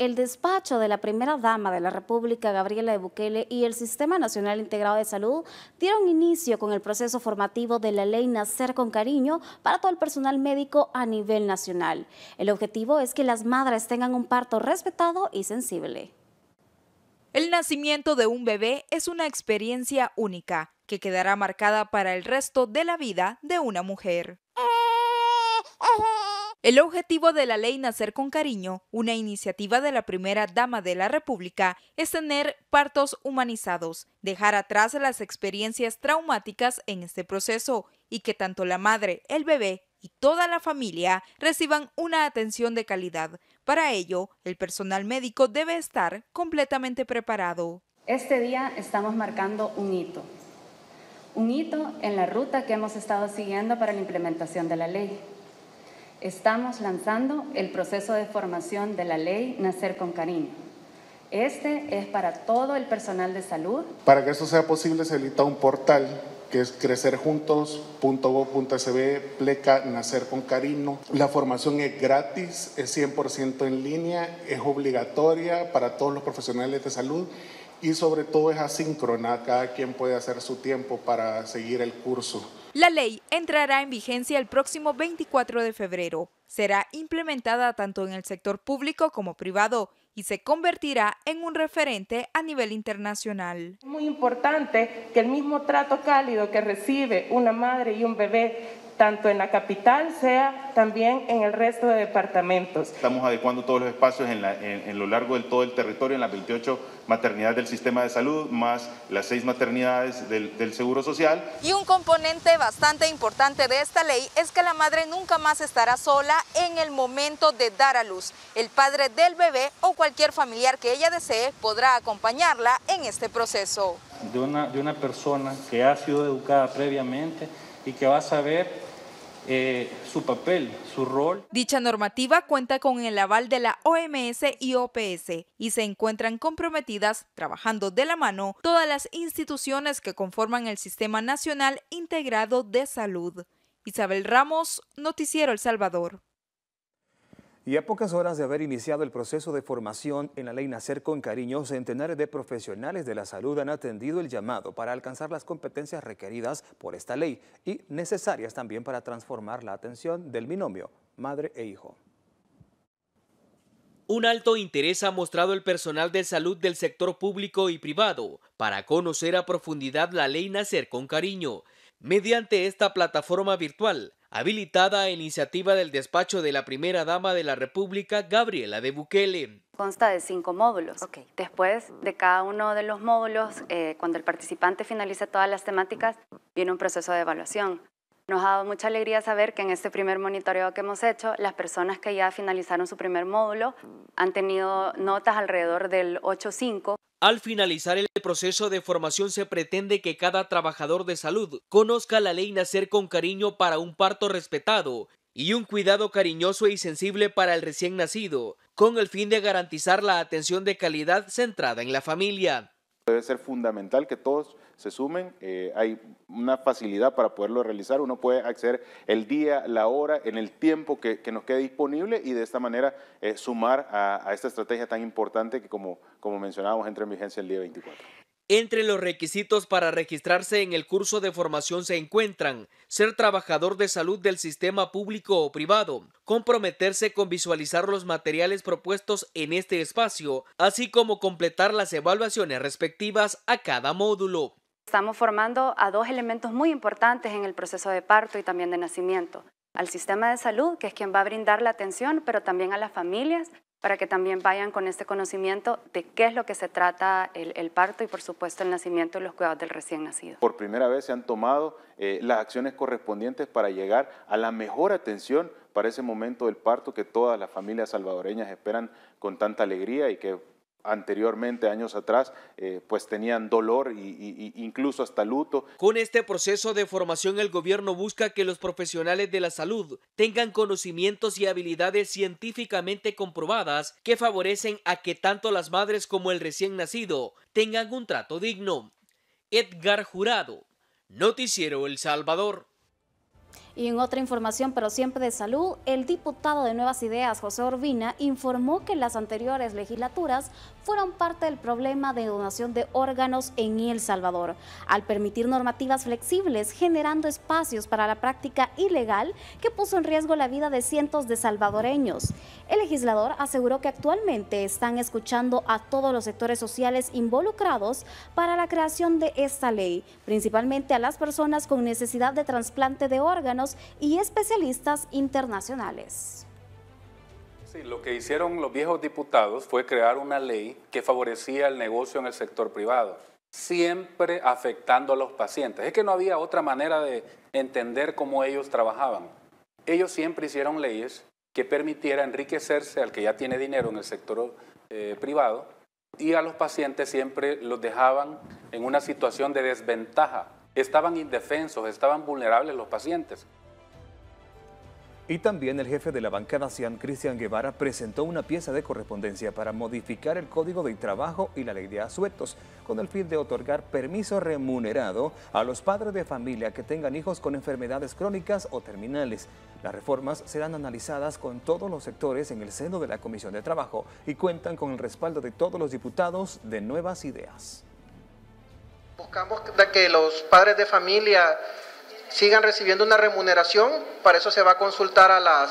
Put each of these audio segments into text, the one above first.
el despacho de la primera dama de la República, Gabriela de Bukele, y el Sistema Nacional Integrado de Salud dieron inicio con el proceso formativo de la ley Nacer con Cariño para todo el personal médico a nivel nacional. El objetivo es que las madres tengan un parto respetado y sensible. El nacimiento de un bebé es una experiencia única que quedará marcada para el resto de la vida de una mujer. El objetivo de la ley Nacer con Cariño, una iniciativa de la primera dama de la República, es tener partos humanizados, dejar atrás las experiencias traumáticas en este proceso y que tanto la madre, el bebé y toda la familia reciban una atención de calidad. Para ello, el personal médico debe estar completamente preparado. Este día estamos marcando un hito, un hito en la ruta que hemos estado siguiendo para la implementación de la ley estamos lanzando el proceso de formación de la ley Nacer con Cariño. Este es para todo el personal de salud. Para que esto sea posible se habilita un portal que es crecerjuntos.gov.sb, pleca Nacer con Cariño. La formación es gratis, es 100% en línea, es obligatoria para todos los profesionales de salud y sobre todo es asíncrona, cada quien puede hacer su tiempo para seguir el curso. La ley entrará en vigencia el próximo 24 de febrero. Será implementada tanto en el sector público como privado y se convertirá en un referente a nivel internacional. Es muy importante que el mismo trato cálido que recibe una madre y un bebé tanto en la capital sea también en el resto de departamentos. Estamos adecuando todos los espacios en, lo largo de todo el territorio, en las 28 maternidades del sistema de salud, más las seis maternidades del, Seguro Social. Y un componente bastante importante de esta ley es que la madre nunca más estará sola en el momento de dar a luz. El padre del bebé o cualquier familiar que ella desee podrá acompañarla en este proceso. De una, de una persona que ha sido educada previamente y que va a saber eh, su papel, su rol. Dicha normativa cuenta con el aval de la OMS y OPS y se encuentran comprometidas, trabajando de la mano, todas las instituciones que conforman el Sistema Nacional Integrado de Salud. Isabel Ramos, Noticiero El Salvador. Y a pocas horas de haber iniciado el proceso de formación en la ley Nacer con Cariño, centenares de profesionales de la salud han atendido el llamado para alcanzar las competencias requeridas por esta ley y necesarias también para transformar la atención del binomio madre e hijo. Un alto interés ha mostrado el personal de salud del sector público y privado para conocer a profundidad la ley Nacer con Cariño. Mediante esta plataforma virtual, habilitada a iniciativa del despacho de la primera dama de la República, Gabriela de Bukele. Consta de cinco módulos. Después de cada uno de los módulos, eh, cuando el participante finaliza todas las temáticas, viene un proceso de evaluación. Nos ha dado mucha alegría saber que en este primer monitoreo que hemos hecho, las personas que ya finalizaron su primer módulo han tenido notas alrededor del 8.5 al finalizar el proceso de formación se pretende que cada trabajador de salud conozca la ley Nacer con cariño para un parto respetado y un cuidado cariñoso y sensible para el recién nacido, con el fin de garantizar la atención de calidad centrada en la familia. Debe ser fundamental que todos se sumen. Eh, hay una facilidad para poderlo realizar. Uno puede acceder el día, la hora, en el tiempo que, nos quede disponible y de esta manera eh, sumar a, esta estrategia tan importante que, como, como mencionábamos, entra en vigencia el día 24. Entre los requisitos para registrarse en el curso de formación se encuentran ser trabajador de salud del sistema público o privado, comprometerse con visualizar los materiales propuestos en este espacio, así como completar las evaluaciones respectivas a cada módulo. Estamos formando a dos elementos muy importantes en el proceso de parto y también de nacimiento. Al sistema de salud, que es quien va a brindar la atención, pero también a las familias para que también vayan con este conocimiento de qué es lo que se trata el, parto y por supuesto el nacimiento y los cuidados del recién nacido. Por primera vez se han tomado eh, las acciones correspondientes para llegar a la mejor atención para ese momento del parto que todas las familias salvadoreñas esperan con tanta alegría y que anteriormente, años atrás, eh, pues tenían dolor e incluso hasta luto. Con este proceso de formación el gobierno busca que los profesionales de la salud tengan conocimientos y habilidades científicamente comprobadas que favorecen a que tanto las madres como el recién nacido tengan un trato digno. Edgar Jurado, Noticiero El Salvador. Y en otra información, pero siempre de salud, el diputado de Nuevas Ideas, José Urbina, informó que las anteriores legislaturas fueron parte del problema de donación de órganos en El Salvador, al permitir normativas flexibles generando espacios para la práctica ilegal que puso en riesgo la vida de cientos de salvadoreños. El legislador aseguró que actualmente están escuchando a todos los sectores sociales involucrados para la creación de esta ley, principalmente a las personas con necesidad de trasplante de órganos y especialistas internacionales. lo que hicieron los viejos diputados fue crear una ley que favorecía el negocio en el sector privado, siempre afectando a los pacientes. Es que no había otra manera de entender cómo ellos trabajaban. Ellos siempre hicieron leyes que permitieran enriquecerse al que ya tiene dinero en el sector eh, privado y a los pacientes siempre los dejaban en una situación de desventaja. Estaban indefensos, estaban vulnerables los pacientes. Y también el jefe de la bancada Cian, Cristian Guevara, presentó una pieza de correspondencia para modificar el Código de Trabajo y la Ley de Asuetos, con el fin de otorgar permiso remunerado a los padres de familia que tengan hijos con enfermedades crónicas o terminales. Las reformas serán analizadas con todos los sectores en el seno de la Comisión de Trabajo y cuentan con el respaldo de todos los diputados de nuevas ideas. Buscamos que los padres de familia sigan recibiendo una remuneración. Para eso se va a consultar a las,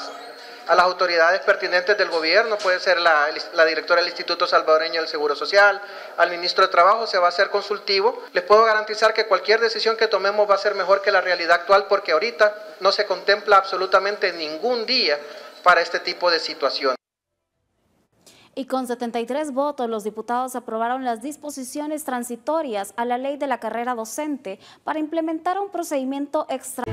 a las autoridades pertinentes del gobierno, puede ser la, la, directora del Instituto Salvadoreño del Seguro Social, al ministro de Trabajo, se va a hacer consultivo. Les puedo garantizar que cualquier decisión que tomemos va a ser mejor que la realidad actual porque ahorita no se contempla absolutamente ningún día para este tipo de situaciones y con 73 votos los diputados aprobaron las disposiciones transitorias a la ley de la carrera docente para implementar un procedimiento extra.